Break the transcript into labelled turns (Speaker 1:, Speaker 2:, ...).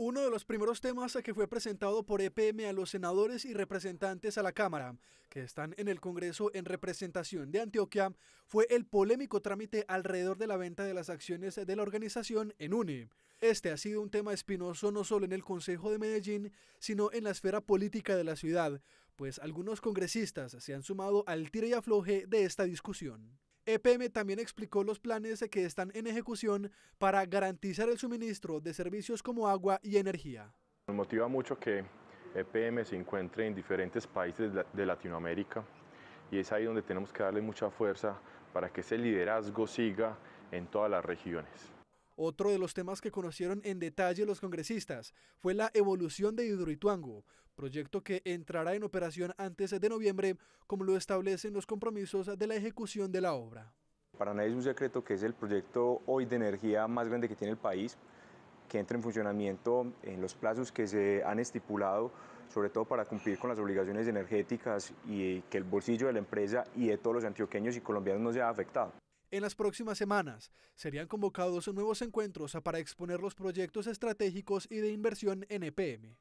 Speaker 1: uno de los primeros temas que fue presentado por EPM a los senadores y representantes a la Cámara, que están en el Congreso en representación de Antioquia, fue el polémico trámite alrededor de la venta de las acciones de la organización en UNI. Este ha sido un tema espinoso no solo en el Consejo de Medellín, sino en la esfera política de la ciudad, pues algunos congresistas se han sumado al tira y afloje de esta discusión. EPM también explicó los planes que están en ejecución para garantizar el suministro de servicios como agua y energía.
Speaker 2: Nos motiva mucho que EPM se encuentre en diferentes países de Latinoamérica y es ahí donde tenemos que darle mucha fuerza para que ese liderazgo siga en todas las regiones.
Speaker 1: Otro de los temas que conocieron en detalle los congresistas fue la evolución de Hidroituango, proyecto que entrará en operación antes de noviembre, como lo establecen los compromisos de la ejecución de la obra.
Speaker 3: Para nadie es un secreto que es el proyecto hoy de energía más grande que tiene el país, que entra en funcionamiento en los plazos que se han estipulado, sobre todo para cumplir con las obligaciones energéticas y que el bolsillo de la empresa y de todos los antioqueños y colombianos no sea afectado.
Speaker 1: En las próximas semanas serían convocados nuevos encuentros para exponer los proyectos estratégicos y de inversión en EPM.